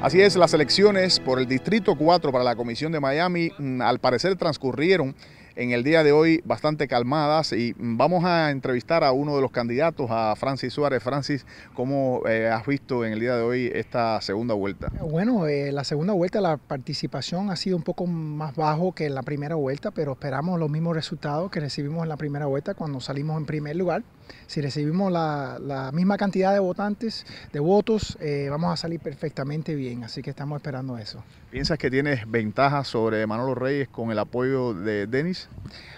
Así es, las elecciones por el Distrito 4 para la Comisión de Miami mm, al parecer transcurrieron en el día de hoy bastante calmadas y vamos a entrevistar a uno de los candidatos, a Francis Suárez. Francis, ¿cómo eh, has visto en el día de hoy esta segunda vuelta? Bueno, eh, la segunda vuelta la participación ha sido un poco más bajo que en la primera vuelta, pero esperamos los mismos resultados que recibimos en la primera vuelta cuando salimos en primer lugar. Si recibimos la, misma cantidad de votantes, de votos, eh, vamos a salir perfectamente bien, así que estamos esperando eso. ¿Piensas que tienes ventaja sobre Manolo Reyes con el apoyo de Denis?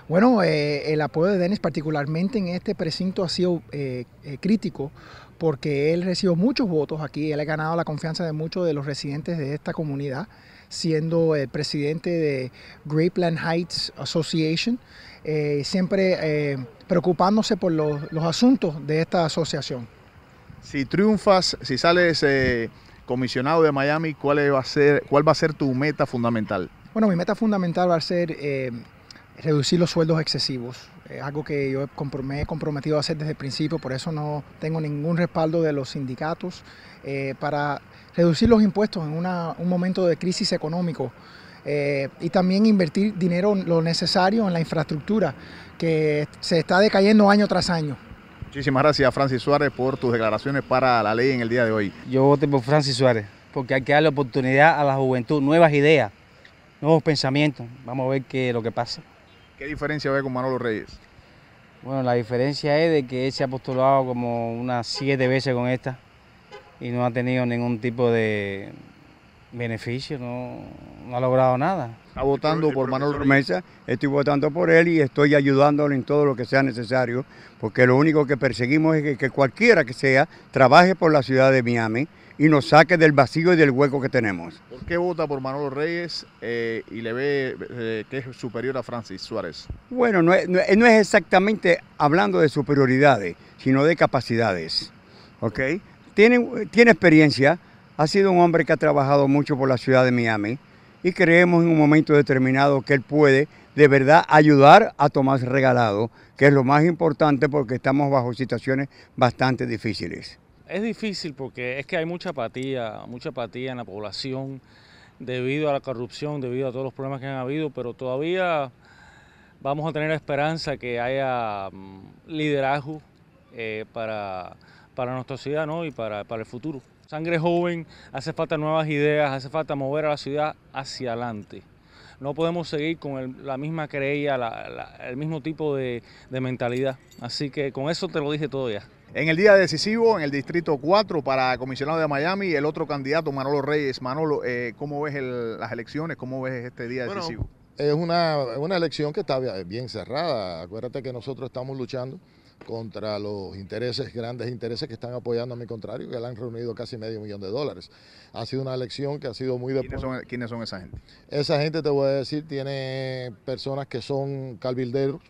Bueno, eh, el apoyo de Dennis particularmente en este precinto ha sido eh, eh, crítico porque él recibió muchos votos aquí, él ha ganado la confianza de muchos de los residentes de esta comunidad, siendo el presidente de Grapeland Heights Association, siempre preocupándose por los, asuntos de esta asociación. Si triunfas, si sales comisionado de Miami, ¿cuál va, a ser, ¿cuál va a ser tu meta fundamental? Bueno, mi meta fundamental va a ser reducir los sueldos excesivos. algo que yo me he comprometido a hacer desde el principio, por eso no tengo ningún respaldo de los sindicatos eh, para reducir los impuestos en un momento de crisis económico. Eh, y también invertir dinero lo necesario en la infraestructura que se está decayendo año tras año. Muchísimas gracias Francis Suárez por tus declaraciones para la ley en el día de hoy. Yo voto por Francis Suárez porque hay que darle oportunidad a la juventud, nuevas ideas, nuevos pensamientos. Vamos a ver qué es lo que pasa. ¿Qué diferencia ve con Manolo Reyes? Bueno, la diferencia es de que él se ha postulado como unas siete veces con esta y no ha tenido ningún tipo de beneficio, no, ha logrado nada. Está votando este por, Manolo Reyes. estoy votando por él y estoy ayudándole en todo lo que sea necesario, porque lo único que perseguimos es que cualquiera que sea trabaje por la ciudad de Miami y nos saque del vacío y del hueco que tenemos. ¿Por qué vota por Manolo Reyes eh, y le ve eh, que es superior a Francis Suárez? Bueno, no es, exactamente hablando de superioridades, sino de capacidades. ¿ok? Tiene, tiene experiencia, ha sido un hombre que ha trabajado mucho por la ciudad de Miami y creemos en un momento determinado que él puede de verdad ayudar a Tomás Regalado, que es lo más importante porque estamos bajo situaciones bastante difíciles. Es difícil porque es que hay mucha apatía, mucha apatía en la población debido a la corrupción, debido a todos los problemas que han habido, pero todavía vamos a tener esperanza que haya mm, liderazgo eh, para, para, nuestra ciudad ¿no? y para, para el futuro. Sangre joven, hace falta nuevas ideas, hace falta mover a la ciudad hacia adelante. No podemos seguir con la misma creía, el mismo tipo de, de mentalidad. Así que con eso te lo dije todo ya. En el día decisivo, en el Distrito 4 para comisionado de Miami, el otro candidato, Manolo Reyes. Manolo, eh, ¿cómo ves las elecciones? ¿Cómo ves este día decisivo? es una, elección que está bien cerrada. Acuérdate que nosotros estamos luchando contra los intereses, grandes intereses que están apoyando a mi contrario, que le han reunido casi medio millón de dólares. Ha sido una elección que ha sido muy... De... ¿Quiénes, son, ¿Quiénes son esa gente? Esa gente, te voy a decir, tiene personas que son calvilderos,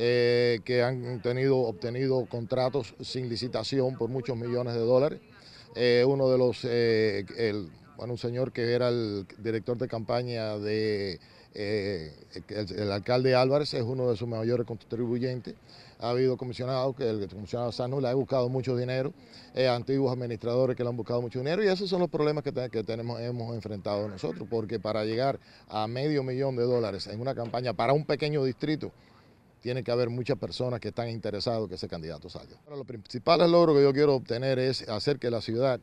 eh, que han tenido, obtenido contratos sin licitación por muchos millones de dólares. Eh, uno de los, eh, bueno, un señor que era el director de campaña de el, alcalde Álvarez es uno de sus mayores contribuyentes. Ha habido comisionados, que el comisionado Sanu le ha buscado mucho dinero, antiguos administradores que le han buscado mucho dinero, y esos son los problemas que, que, tenemos, hemos enfrentado nosotros, porque para llegar a medio millón de dólares en una campaña para un pequeño distrito, tiene que haber muchas personas que están interesadas que ese candidato salga. Lo los principales logros que yo quiero obtener es hacer que la ciudad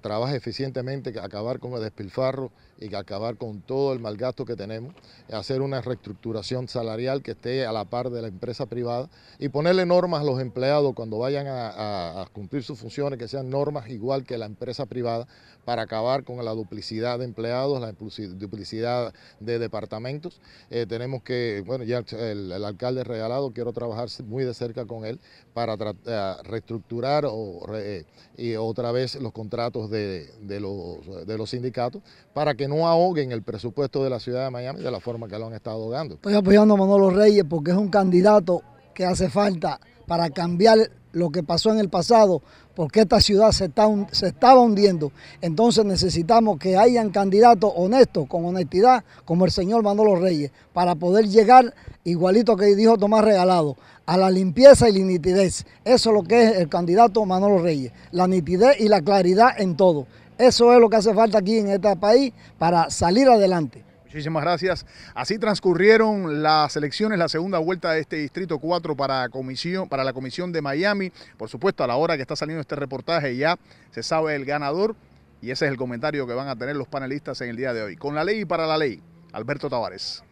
trabaja eficientemente, acabar con el despilfarro y acabar con todo el mal gasto que tenemos, hacer una reestructuración salarial que esté a la par de la empresa privada y ponerle normas a los empleados cuando vayan a, cumplir sus funciones, que sean normas igual que la empresa privada, para acabar con la duplicidad de empleados, la duplicidad de departamentos. Eh, tenemos que, bueno, ya el, alcalde regalado, quiero trabajar muy de cerca con él para eh, reestructurar y otra vez los contratos contratos de, de, los, sindicatos para que no ahoguen el presupuesto de la ciudad de Miami de la forma que lo han estado ahogando. Estoy apoyando a Manolo Reyes porque es un candidato que hace falta para cambiar lo que pasó en el pasado, porque esta ciudad se, está, se estaba hundiendo. Entonces necesitamos que hayan candidatos honestos, con honestidad, como el señor Manolo Reyes, para poder llegar, igualito que dijo Tomás Regalado, a la limpieza y la nitidez. Eso es lo que es el candidato Manolo Reyes, la nitidez y la claridad en todo. Eso es lo que hace falta aquí en este país para salir adelante. Muchísimas gracias. Así transcurrieron las elecciones, la segunda vuelta de este Distrito 4 para, comisión, para la Comisión de Miami. Por supuesto, a la hora que está saliendo este reportaje ya se sabe el ganador y ese es el comentario que van a tener los panelistas en el día de hoy. Con la ley y para la ley, Alberto Tavares.